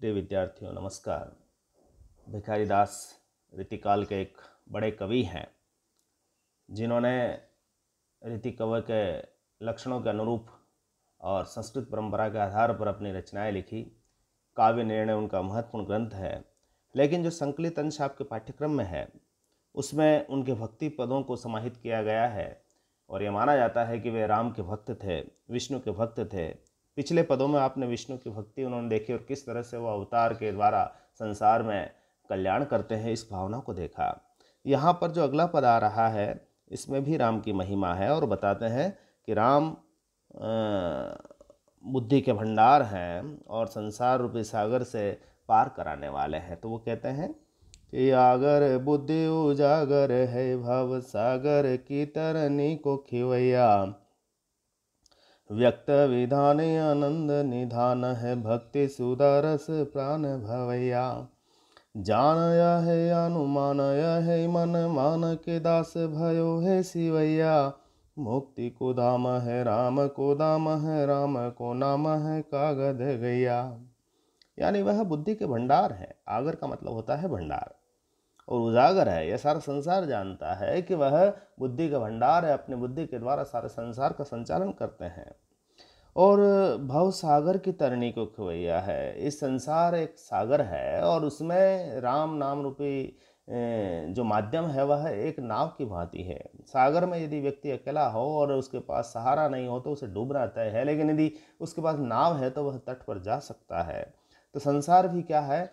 प्रिय विद्यार्थियों नमस्कार भिखारी दास रितिकाल के एक बड़े कवि हैं जिन्होंने रीति के लक्षणों के अनुरूप और संस्कृत परंपरा के आधार पर अपनी रचनाएं लिखी काव्य निर्णय उनका महत्वपूर्ण ग्रंथ है लेकिन जो संकलित अंश आपके पाठ्यक्रम में है उसमें उनके भक्ति पदों को समाहित किया गया है और ये माना जाता है कि वे राम के भक्त थे विष्णु के भक्त थे पिछले पदों में आपने विष्णु की भक्ति उन्होंने देखी और किस तरह से वो अवतार के द्वारा संसार में कल्याण करते हैं इस भावना को देखा यहाँ पर जो अगला पद आ रहा है इसमें भी राम की महिमा है और बताते हैं कि राम बुद्धि के भंडार हैं और संसार रूपी सागर से पार कराने वाले हैं तो वो कहते हैं कि आगर बुद्धि उजागर है भव सागर की तरनी को खिवैया व्यक्त विधान आनंद निधान है भक्ति सुदारस प्राण भवैया जानय है अनुमान है मन मान के दास भयो है शिवैया मुक्ति को धाम है राम को दाम है राम को नाम है कागद गैया यानी वह बुद्धि के भंडार है आगर का मतलब होता है भंडार और उजागर है यह सारा संसार जानता है कि वह बुद्धि का भंडार है अपने बुद्धि के द्वारा सारे संसार का संचालन करते हैं और भव सागर की तरणी को खवैया है इस संसार एक सागर है और उसमें राम नाम रूपी जो माध्यम है वह एक नाव की भांति है सागर में यदि व्यक्ति अकेला हो और उसके पास सहारा नहीं हो तो उसे डूबना तय है लेकिन यदि उसके पास नाव है तो वह तट पर जा सकता है तो संसार भी क्या है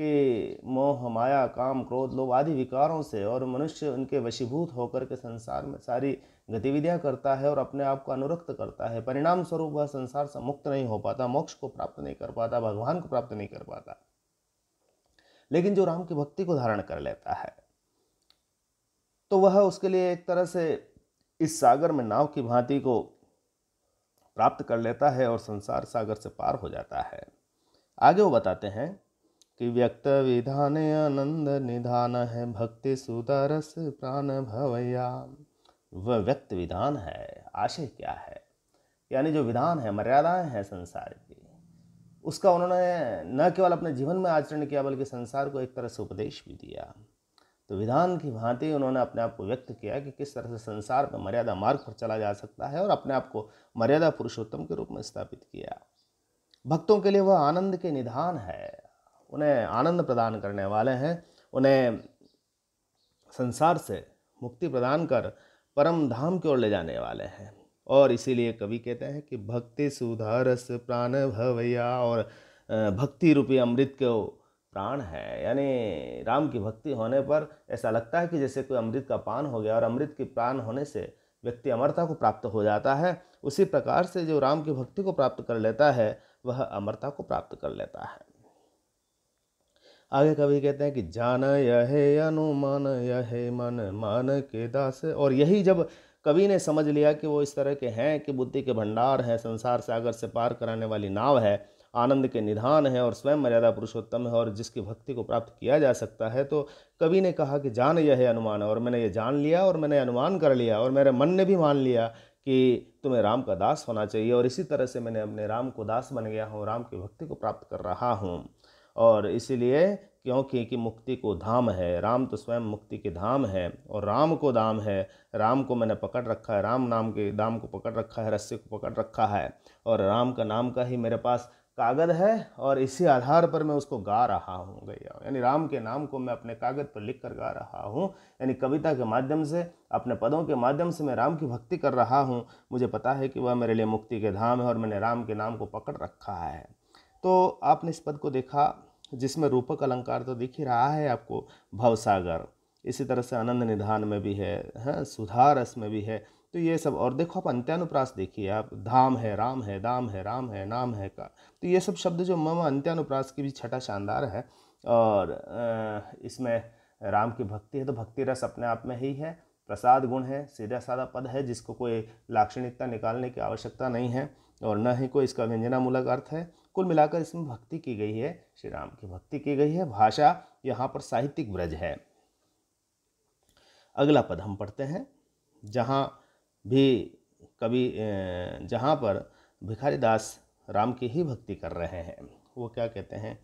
कि मोह माया काम क्रोध लोभ आदि विकारों से और मनुष्य उनके वशीभूत होकर के संसार में सारी गतिविधियां करता है और अपने आप को अनुरक्त करता है परिणाम स्वरूप वह संसार से मुक्त नहीं हो पाता मोक्ष को प्राप्त नहीं कर पाता भगवान को प्राप्त नहीं कर पाता लेकिन जो राम की भक्ति को धारण कर लेता है तो वह उसके लिए एक तरह से इस सागर में नाव की भांति को प्राप्त कर लेता है और संसार सागर से पार हो जाता है आगे वो बताते हैं कि व्यक्त विधान आनंद निधान है भक्ति सुदरस प्राण भवया वह व्यक्त विधान है आशय क्या है यानी जो विधान है मर्यादाएं हैं संसार की उसका उन्होंने न केवल अपने जीवन में आचरण किया बल्कि संसार को एक तरह से उपदेश भी दिया तो विधान की भांति उन्होंने अपने आप को व्यक्त किया कि किस तरह से संसार में मर्यादा मार्ग पर चला जा सकता है और अपने आप को मर्यादा पुरुषोत्तम के रूप में स्थापित किया भक्तों के लिए वह आनंद के निधान है उन्हें आनंद प्रदान करने वाले हैं उन्हें संसार से मुक्ति प्रदान कर परम धाम की ओर ले जाने वाले हैं और इसीलिए कवि कहते हैं कि भक्ति सुधारस प्राण भवैया और भक्ति रूपी अमृत के प्राण है यानी राम की भक्ति होने पर ऐसा लगता है कि जैसे कोई अमृत का पान हो गया और अमृत की प्राण होने से व्यक्ति अमरता को प्राप्त हो जाता है उसी प्रकार से जो राम की भक्ति को प्राप्त कर लेता है वह अमरता को प्राप्त कर लेता है आगे कवि कहते हैं कि जान यह अनुमान यह मन मान के दास और यही जब कवि ने समझ लिया कि वो इस तरह के हैं कि बुद्धि के भंडार हैं संसार सागर से पार कराने वाली नाव है आनंद के निधान है और स्वयं मर्यादा पुरुषोत्तम है और जिसकी भक्ति को प्राप्त किया जा सकता है तो कवि ने कहा कि जान यह है अनुमान और मैंने ये जान लिया और मैंने अनुमान कर लिया और मेरे मन ने भी मान लिया कि तुम्हें राम का दास होना चाहिए और इसी तरह से मैंने अपने राम को दास बन गया हूँ राम की भक्ति को प्राप्त कर रहा हूँ और इसीलिए क्योंकि कि मुक्ति को धाम है राम तो स्वयं मुक्ति के धाम है और राम को दाम है राम को मैंने पकड़ रखा है राम नाम के दाम को पकड़ रखा है रस्से को पकड़ रखा है और राम का नाम का ही मेरे पास कागज़ है और इसी आधार पर मैं उसको गा रहा हूँ गैया यानी राम के नाम को मैं अपने कागज़ पर लिख कर गा रहा हूँ यानी कविता के माध्यम से अपने पदों के माध्यम से मैं राम की भक्ति कर रहा हूँ मुझे पता है कि वह मेरे लिए मुक्ति के धाम है और मैंने राम के नाम को पकड़ रखा है तो आपने इस पद को देखा जिसमें रूपक अलंकार तो दिख ही रहा है आपको भवसागर इसी तरह से आनंद निधान में भी है हैं हाँ, सुधा रस में भी है तो ये सब और देखो आप अंत्यानुप्रास देखिए आप धाम है राम है दाम है राम है नाम है का तो ये सब शब्द जो मम अंत्यानुप्रास की भी छठा शानदार है और इसमें राम की भक्ति है तो भक्ति रस अपने आप में ही है प्रसाद गुण है सीधा साधा पद है जिसको कोई लाक्षणिकता निकालने की आवश्यकता नहीं है और न ही कोई इसका व्यंजनामूलक अर्थ है कुल मिलाकर इसमें भक्ति की गई है श्री राम की भक्ति की गई है भाषा यहाँ पर साहित्यिक ब्रज है अगला पद हम पढ़ते हैं जहाँ भी कभी जहाँ पर भिखारी दास राम की ही भक्ति कर रहे हैं वो क्या कहते हैं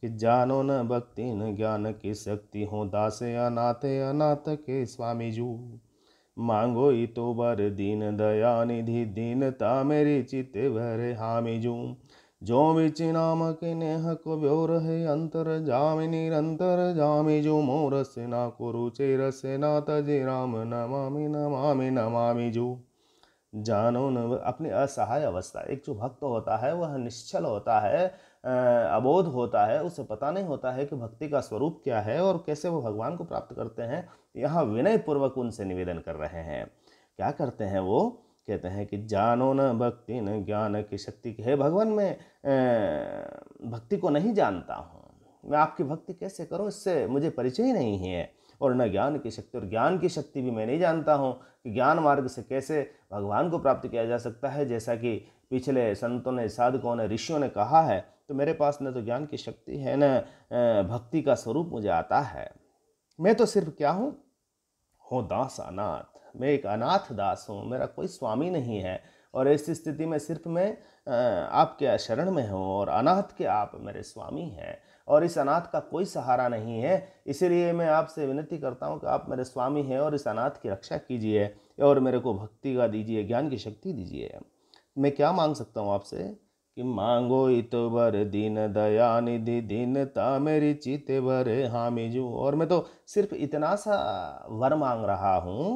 कि जानो न भक्ति न ज्ञान की शक्ति हो दासे अनाथ अनाथ के स्वामी जू मांगो ही तो बर दीन दया निधि दीनता मेरी चित भर हामी जू जो बिच नाम के नेह को ब्योर है अंतर जामि निरंतर जामि जो मोर ना को रुचे रस ना तजे राम नमामि नमामि नमामि जू जानो न अपनी असहाय अवस्था एक जो भक्त होता है वह निश्चल होता है अबोध होता है उसे पता नहीं होता है कि भक्ति का स्वरूप क्या है और कैसे वो भगवान को प्राप्त करते हैं यहाँ विनय पूर्वक उनसे निवेदन कर रहे हैं क्या करते हैं वो कहते हैं कि जानो न भक्ति न ज्ञान की शक्ति की है भगवान मैं भक्ति को नहीं जानता हूँ मैं आपकी भक्ति कैसे करूँ इससे मुझे परिचय ही नहीं है और न ज्ञान की शक्ति और ज्ञान की शक्ति भी मैं नहीं जानता हूँ कि ज्ञान मार्ग से कैसे भगवान को प्राप्त किया जा सकता है जैसा कि पिछले संतों ने साधकों ने ऋषियों ने कहा है तो मेरे पास न तो ज्ञान की शक्ति है न भक्ति का स्वरूप मुझे आता है मैं तो सिर्फ क्या हूँ हो दास अनाथ मैं एक अनाथ दास हूँ मेरा कोई स्वामी नहीं है और ऐसी स्थिति में सिर्फ मैं आपके शरण में हूँ और अनाथ के आप मेरे स्वामी हैं और इस अनाथ का कोई सहारा नहीं है इसीलिए मैं आपसे विनती करता हूँ कि आप मेरे स्वामी हैं और इस अनाथ की रक्षा कीजिए और मेरे को भक्ति का दीजिए ज्ञान की शक्ति दीजिए मैं क्या मांग सकता हूँ आपसे कि मांगो इत वर दीन दया निधि दीनता मेरी चित वर जू और मैं तो सिर्फ इतना सा वर मांग रहा हूँ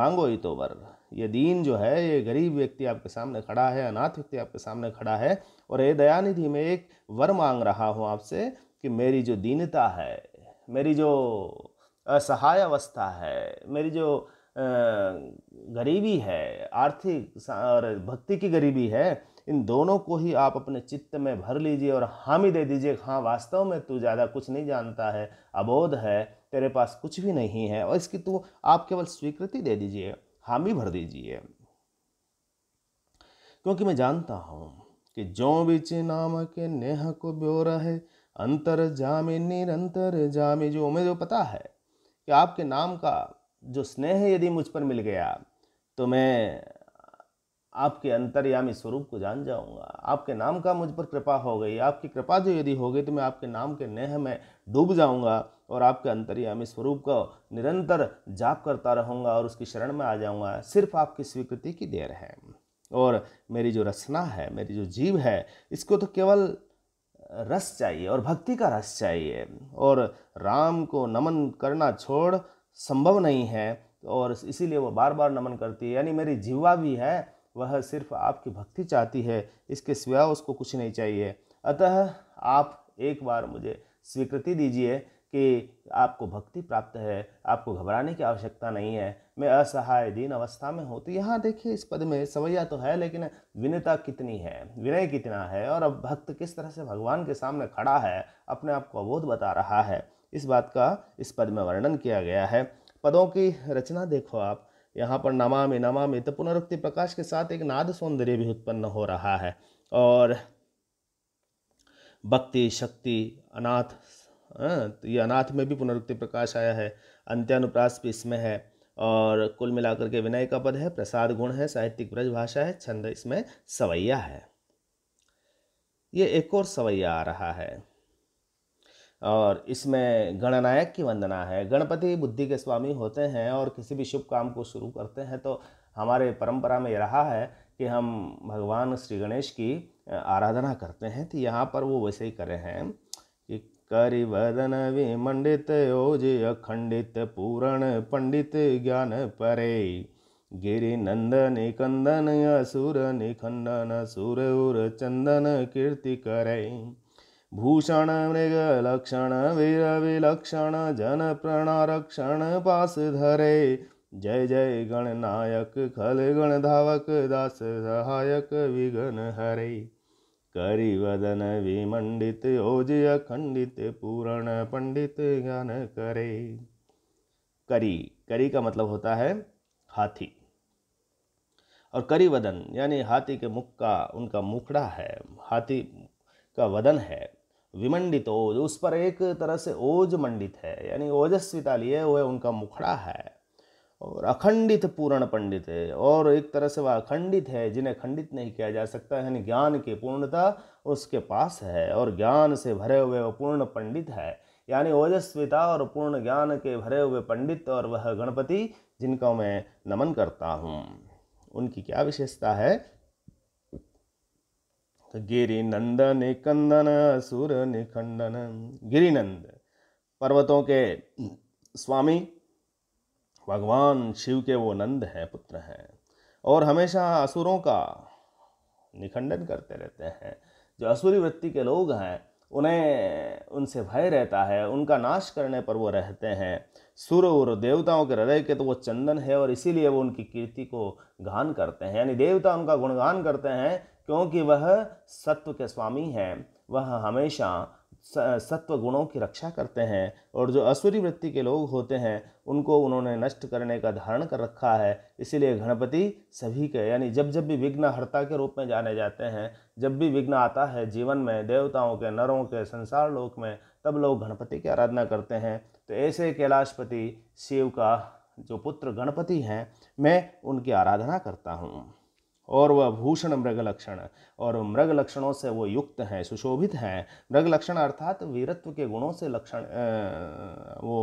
मांगो इतो वर ये दीन जो है ये गरीब व्यक्ति आपके सामने खड़ा है अनाथ व्यक्ति आपके सामने खड़ा है और ये दयानिधि में एक वर मांग रहा हूँ आपसे कि मेरी जो दीनता है मेरी जो असहाय अवस्था है मेरी जो गरीबी है आर्थिक और भक्ति की गरीबी है इन दोनों को ही आप अपने चित्त में भर लीजिए और हामी दे दीजिए हाँ वास्तव में तू ज़्यादा कुछ नहीं जानता है अबोध है तेरे पास कुछ भी नहीं है और इसकी तू आप केवल स्वीकृति दे दीजिए हामी भर दीजिए क्योंकि मैं जानता हूँ कि जो बिच नाम के नेह को ब्योर है अंतर जामे निरंतर जामे जो मुझे जो पता है कि आपके नाम का जो स्नेह यदि मुझ पर मिल गया तो मैं आपके अंतर्यामी स्वरूप को जान जाऊंगा आपके नाम का मुझ पर कृपा हो गई आपकी कृपा जो यदि हो गई तो मैं आपके नाम के नेह में डूब जाऊंगा और आपके अंतर्यामी स्वरूप का निरंतर जाप करता रहूंगा और उसकी शरण में आ जाऊंगा सिर्फ आपकी स्वीकृति की देर है और मेरी जो रचना है मेरी जो जीव है इसको तो केवल रस चाहिए और भक्ति का रस चाहिए और राम को नमन करना छोड़ संभव नहीं है और इसीलिए वो बार बार नमन करती है यानी मेरी जीवा भी है वह सिर्फ आपकी भक्ति चाहती है इसके सिवा उसको कुछ नहीं चाहिए अतः आप एक बार मुझे स्वीकृति दीजिए कि आपको भक्ति प्राप्त है आपको घबराने की आवश्यकता नहीं है मैं असहाय दीन अवस्था में हूँ तो यहाँ देखिए इस पद में सवैया तो है लेकिन विनयता कितनी है विनय कितना है और अब भक्त किस तरह से भगवान के सामने खड़ा है अपने आप को अबोध बता रहा है इस बात का इस पद में वर्णन किया गया है पदों की रचना देखो आप यहाँ पर नमामि नमामि तो पुनरुक्ति प्रकाश के साथ एक नाद सौंदर्य भी उत्पन्न हो रहा है और भक्ति शक्ति अनाथ हाँ, तो ये अनाथ में भी पुनरुक्ति प्रकाश आया है अंत्यानुप्रास भी इसमें है और कुल मिलाकर के विनय का पद है प्रसाद गुण है साहित्यिक ब्रज भाषा है छंद इसमें सवैया है ये एक और सवैया आ रहा है और इसमें गणनायक की वंदना है गणपति बुद्धि के स्वामी होते हैं और किसी भी शुभ काम को शुरू करते हैं तो हमारे परंपरा में रहा है कि हम भगवान श्री गणेश की आराधना करते हैं तो यहाँ पर वो वैसे ही करे हैं कि करि वदन विमंडित योज अखंडित पूरण पंडित ज्ञान परे गिरि नंदन कंदन असुर निखंडन सुर उर चंदन कीर्ति करें भूषण मृग लक्षण वीर विलक्षण जन प्रणारक्षण पास धरे जय जय गण नायक खल गण धावक दास सहायक विघन हरे करी वदन विमंडित ओज अखंडित पूरण पंडित ज्ञान करे करी करी का मतलब होता है हाथी और करी वदन यानी हाथी के मुख का उनका मुखड़ा है हाथी का वदन है विमंडित ओज उस पर एक तरह से ओज मंडित है यानी ओजस्विता लिए हुए उनका मुखड़ा है और अखंडित पूर्ण पंडित है और एक तरह से वह अखंडित है जिन्हें खंडित नहीं किया जा सकता यानी ज्ञान की पूर्णता उसके पास है और ज्ञान से भरे हुए वह पूर्ण पंडित है यानी ओजस्विता और पूर्ण ज्ञान के भरे हुए पंडित और वह गणपति जिनका मैं नमन करता हूँ उनकी क्या विशेषता है तो गिरि नंदन कंदन सुर निखंडन गिरिनंद पर्वतों के स्वामी भगवान शिव के वो नंद हैं पुत्र हैं और हमेशा असुरों का निखंडन करते रहते हैं जो असुरी वृत्ति के लोग हैं उन्हें उनसे भय रहता है उनका नाश करने पर वो रहते हैं सुर और देवताओं के हृदय के तो वो चंदन है और इसीलिए वो उनकी कीर्ति को गान करते हैं यानी देवता उनका गुणगान करते हैं क्योंकि वह सत्व के स्वामी हैं वह हमेशा सत्व गुणों की रक्षा करते हैं और जो असुरी वृत्ति के लोग होते हैं उनको उन्होंने नष्ट करने का धारण कर रखा है इसीलिए गणपति सभी के यानी जब जब भी विघ्न हर्ता के रूप में जाने जाते हैं जब भी विघ्न आता है जीवन में देवताओं के नरों के संसार लोक में तब लोग गणपति की आराधना करते हैं तो ऐसे कैलाशपति शिव का जो पुत्र गणपति हैं मैं उनकी आराधना करता हूँ और वह भूषण मृग लक्षण और मृग लक्षणों से वो युक्त हैं सुशोभित हैं मृग लक्षण अर्थात वीरत्व के गुणों से लक्षण वो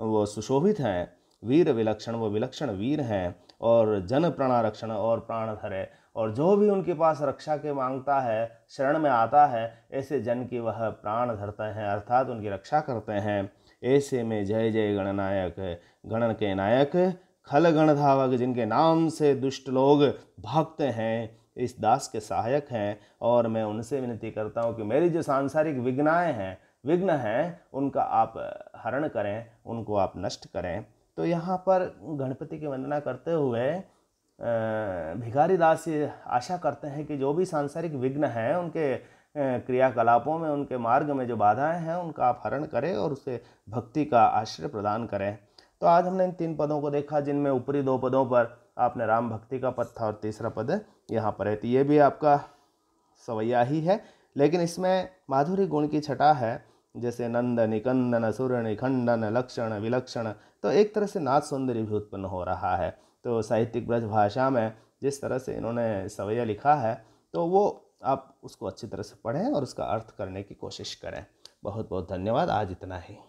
वो सुशोभित हैं वीर विलक्षण वो विलक्षण वीर हैं और जन प्राणारक्षण और प्राणधर है और जो भी उनके पास रक्षा के मांगता है शरण में आता है ऐसे जन की वह प्राण धरते हैं अर्थात उनकी रक्षा करते हैं ऐसे में जय जय गणनायक गणन के नायक खलगण धावक जिनके नाम से दुष्ट लोग भागते हैं इस दास के सहायक हैं और मैं उनसे विनती करता हूँ कि मेरी जो सांसारिक विघ्नाएँ हैं विघ्न हैं उनका आप हरण करें उनको आप नष्ट करें तो यहाँ पर गणपति की वंदना करते हुए भिखारी दास आशा करते हैं कि जो भी सांसारिक विघ्न हैं उनके क्रियाकलापों में उनके मार्ग में जो बाधाएं हैं उनका आप हरण करें और उसे भक्ति का आश्रय प्रदान करें तो आज हमने इन तीन पदों को देखा जिनमें ऊपरी दो पदों पर आपने राम भक्ति का पद था और तीसरा पद यहाँ पर है तो ये भी आपका सवैया ही है लेकिन इसमें माधुरी गुण की छटा है जैसे नंद निकंदन सुर निखंडन लक्षण विलक्षण तो एक तरह से नाच सौंदर्य भी उत्पन्न हो रहा है तो साहित्यिक ब्रज भाषा में जिस तरह से इन्होंने सवैया लिखा है तो वो आप उसको अच्छी तरह से पढ़ें और उसका अर्थ करने की कोशिश करें बहुत बहुत धन्यवाद आज इतना ही